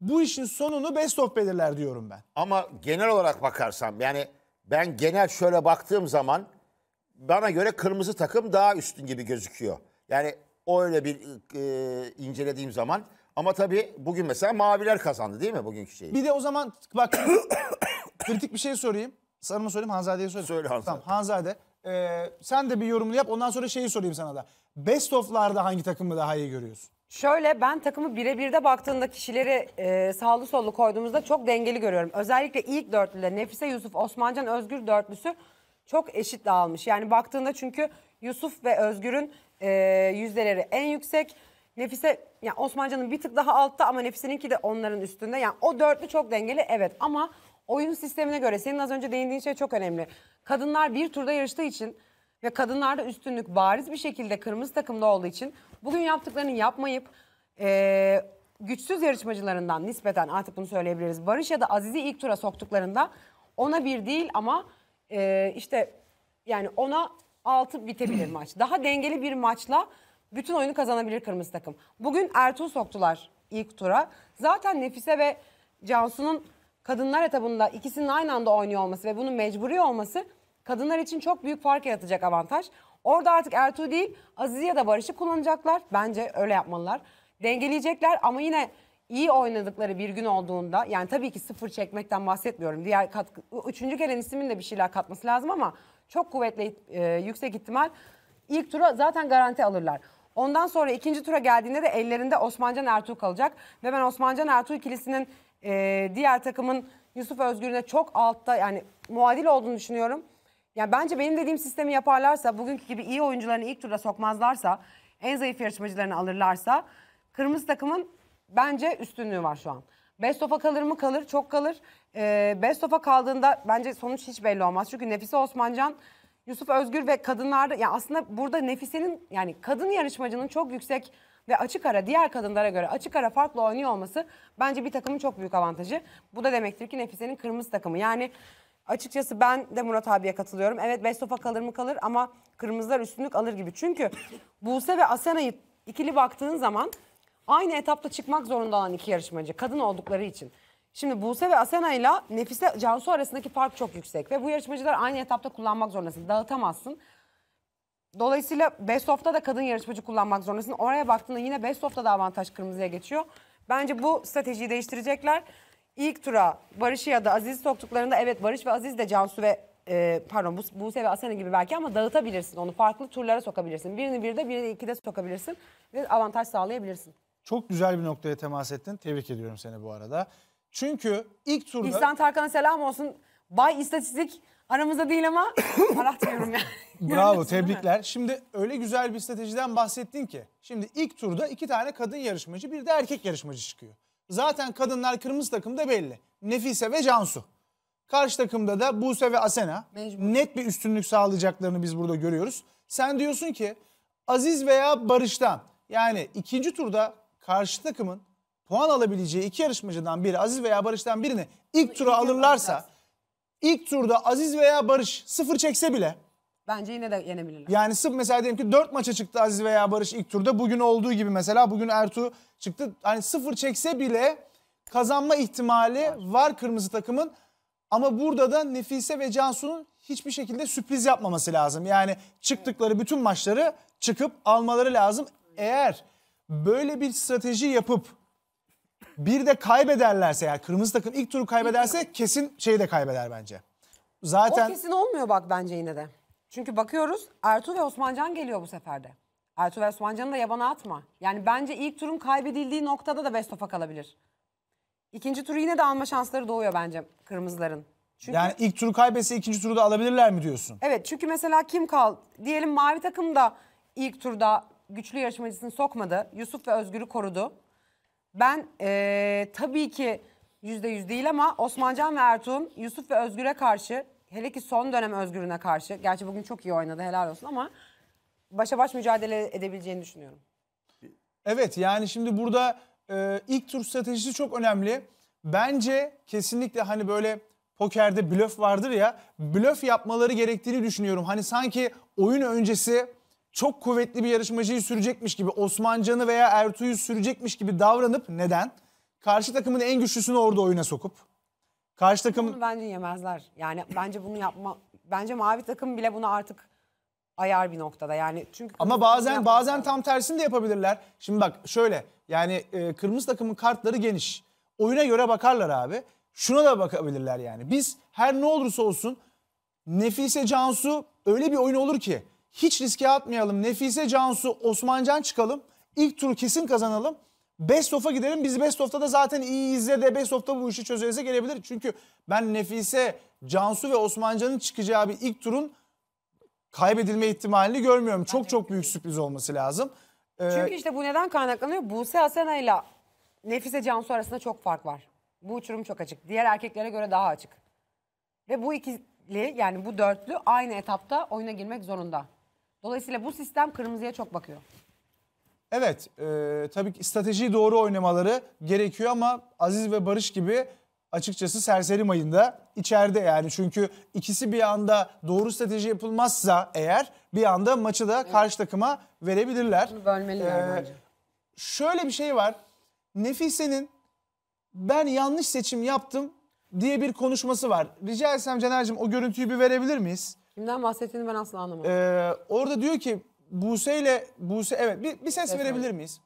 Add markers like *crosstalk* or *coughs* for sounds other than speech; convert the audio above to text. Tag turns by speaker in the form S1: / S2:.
S1: bu işin sonunu best of belirler diyorum ben. Ama genel olarak bakarsam yani ben genel şöyle baktığım zaman bana göre kırmızı takım daha üstün gibi gözüküyor. Yani öyle bir e, incelediğim zaman ama tabii bugün mesela maviler kazandı değil mi bugünkü şeyi? Bir de o zaman bak *coughs* kritik bir şey sorayım. Sana mı sorayım Hanzade'ye sorayım. Söyle Hanzade. Tamam Hanzade. Ee, sen de bir yorumunu yap ondan sonra şeyi sorayım sana da. Best of'larda hangi takımı daha iyi görüyorsun?
S2: Şöyle ben takımı birebir de baktığında kişileri e, sağlı sollu koyduğumuzda çok dengeli görüyorum. Özellikle ilk dörtlüde Nefise Yusuf, Osmancan Özgür dörtlüsü çok eşit dağılmış. Yani baktığında çünkü Yusuf ve Özgür'ün e, yüzdeleri en yüksek. Nefise yani Osmancan'ın bir tık daha altta ama Nefise'ninki de onların üstünde. Yani o dörtlü çok dengeli evet ama oyun sistemine göre senin az önce değindiğin şey çok önemli. Kadınlar bir turda yarıştığı için ve kadınlarda üstünlük bariz bir şekilde kırmızı takımda olduğu için bugün yaptıklarını yapmayıp e, güçsüz yarışmacılarından nispeten artık bunu söyleyebiliriz. Barış ya da Aziz'i ilk tura soktuklarında ona bir değil ama e, işte yani ona altı bitebilir *clears throat* maç. Daha dengeli bir maçla bütün oyunu kazanabilir kırmızı takım. Bugün Ertuğ soktular ilk tura. Zaten Nefise ve Cansu'nun kadınlar etabında ikisinin aynı anda oynuyor olması ve bunun mecburi olması kadınlar için çok büyük fark yaratacak avantaj. Orada artık Ertuğ değil Aziz ya da Barış'ı kullanacaklar. Bence öyle yapmalılar. Dengeleyecekler ama yine iyi oynadıkları bir gün olduğunda yani tabii ki sıfır çekmekten bahsetmiyorum. Diğer katkı, üçüncü gelen ismin de bir şeyler katması lazım ama çok kuvvetli e, yüksek ihtimal ilk tura zaten garanti alırlar. Ondan sonra ikinci tura geldiğinde de ellerinde Osmancan Ertuğ kalacak. Ve ben Osmancan Ertuğ ikilisinin e, diğer takımın Yusuf Özgür'üne çok altta yani muadil olduğunu düşünüyorum. Yani bence benim dediğim sistemi yaparlarsa bugünkü gibi iyi oyuncularını ilk turda sokmazlarsa en zayıf yarışmacılarını alırlarsa kırmızı takımın bence üstünlüğü var şu an. Best of'a kalır mı? Kalır. Çok kalır. Ee, Best of'a kaldığında bence sonuç hiç belli olmaz. Çünkü Nefise Osmancan, Yusuf Özgür ve kadınlarda... Yani aslında burada Nefise'nin yani kadın yarışmacının çok yüksek ve açık ara diğer kadınlara göre açık ara farklı oynuyor olması bence bir takımın çok büyük avantajı. Bu da demektir ki Nefise'nin kırmızı takımı. Yani açıkçası ben de Murat abiye katılıyorum. Evet Bestof'a kalır mı kalır ama kırmızılar üstünlük alır gibi. Çünkü Buse ve Asena'yı ikili baktığın zaman aynı etapta çıkmak zorunda olan iki yarışmacı kadın oldukları için. Şimdi Buse ve Asena ile Nefise Cansu arasındaki fark çok yüksek ve bu yarışmacılar aynı etapta kullanmak zorundasın. Dağıtamazsın. Dolayısıyla best of'ta da kadın yarışmacı kullanmak zorundasın. Oraya baktığında yine best of'ta da avantaj kırmızıya geçiyor. Bence bu stratejiyi değiştirecekler. İlk tura Barış'ı ya da Aziz soktuklarında evet Barış ve Aziz de Cansu ve e, pardon Buse ve Asena gibi belki ama dağıtabilirsin onu. Farklı turlara sokabilirsin. Birini birde birini ikide sokabilirsin ve avantaj sağlayabilirsin.
S1: Çok güzel bir noktaya temas ettin. Tebrik ediyorum seni bu arada. Çünkü ilk turda... İhsan
S2: Tarkan'a selam olsun. Bay istatistik Aramızda değil ama *coughs* aratmıyorum yani.
S1: Bravo tebrikler. Şimdi öyle güzel bir stratejiden bahsettin ki. Şimdi ilk turda iki tane kadın yarışmacı bir de erkek yarışmacı çıkıyor. Zaten kadınlar kırmızı takımda belli. Nefise ve Cansu. Karşı takımda da Buse ve Asena. Mecbur. Net bir üstünlük sağlayacaklarını biz burada görüyoruz. Sen diyorsun ki Aziz veya Barış'tan yani ikinci turda karşı takımın puan alabileceği iki yarışmacıdan biri Aziz veya Barış'tan birini ilk tura alırlarsa ilk turda Aziz veya Barış sıfır çekse bile
S2: Bence yine de yenebilirler.
S1: yani sıfır mesela diyelim ki dört maça çıktı Aziz veya Barış ilk turda. Bugün olduğu gibi mesela bugün Ertuğ çıktı. Hani sıfır çekse bile kazanma ihtimali var kırmızı takımın. Ama burada da Nefise ve Cansu'nun hiçbir şekilde sürpriz yapmaması lazım. Yani çıktıkları bütün maçları çıkıp almaları lazım. Eğer böyle bir strateji yapıp bir de kaybederlerse eğer kırmızı takım ilk turu kaybederse kesin şeyi de kaybeder bence. Zaten O kesin
S2: olmuyor bak bence yine de. Çünkü bakıyoruz Ertuğ ve Osmancan geliyor bu seferde. de. Ertuğ ve Osmancan'ı da yabana atma. Yani bence ilk turun kaybedildiği noktada da Best of'a kalabilir. İkinci turu yine de alma şansları doğuyor bence kırmızıların. Çünkü yani
S1: ilk turu kaybetse ikinci turu da alabilirler mi diyorsun?
S2: Evet çünkü mesela kim kal diyelim mavi takım da ilk turda güçlü yarışmacısını sokmadı. Yusuf ve Özgür'ü korudu. Ben e, tabii ki yüzde yüz değil ama Osmancan ve Ertuğ'un Yusuf ve Özgür'e karşı hele ki son dönem Özgür'üne karşı gerçi bugün çok iyi oynadı helal olsun ama başa baş mücadele edebileceğini düşünüyorum.
S1: Evet yani şimdi burada e, ilk tur stratejisi çok önemli. Bence kesinlikle hani böyle pokerde blöf vardır ya blöf yapmaları gerektiğini düşünüyorum. Hani sanki oyun öncesi çok kuvvetli bir yarışmacıyı sürecekmiş gibi Osmancan'ı veya Ertuğ'yu sürecekmiş gibi davranıp neden? Karşı takımın en güçlüsünü orada oyuna sokup. Karşı takım... Bunu
S2: bence yemezler. Yani bence bunu yapma... Bence mavi takım bile bunu artık ayar bir noktada. Yani çünkü Ama bazen bazen
S1: tam tersini de yapabilirler. Şimdi bak şöyle yani e, kırmızı takımın kartları geniş. Oyuna göre bakarlar abi. Şuna da bakabilirler yani. Biz her ne olursa olsun Nefise Cansu öyle bir oyun olur ki hiç riske atmayalım. Nefise Cansu, Osmancan çıkalım. İlk turu kesin kazanalım. Best of'a gidelim. Biz Best of'ta da zaten iyi izle de Best of'ta bu işi çözerize gelebilir. Çünkü ben Nefise, Cansu ve Osmancan'ın çıkacağı bir ilk turun kaybedilme ihtimalini görmüyorum. Çok çok büyük sürpriz olması lazım. Ee, Çünkü işte
S2: bu neden kaynaklanıyor? Buse Asena ile Nefise Cansu arasında çok fark var. Bu uçurum çok açık. Diğer erkeklere göre daha açık. Ve bu ikili yani bu dörtlü aynı etapta oyuna girmek zorunda. Dolayısıyla bu sistem kırmızıya çok bakıyor.
S1: Evet, e, tabii ki stratejiyi doğru oynamaları gerekiyor ama Aziz ve Barış gibi açıkçası serseri mayında içeride yani. Çünkü ikisi bir anda doğru strateji yapılmazsa eğer bir anda maçı da karşı takıma verebilirler. Bunu bölmeliler e, bence. Şöyle bir şey var. Nefise'nin ben yanlış seçim yaptım diye bir konuşması var. Rica etsem Caner'cim o görüntüyü bir verebilir miyiz?
S2: Kimden bahsettiğini ben asla anlamadım.
S1: Ee, orada diyor ki Buse ile Buse evet bir, bir ses Efendim? verebilir miyiz?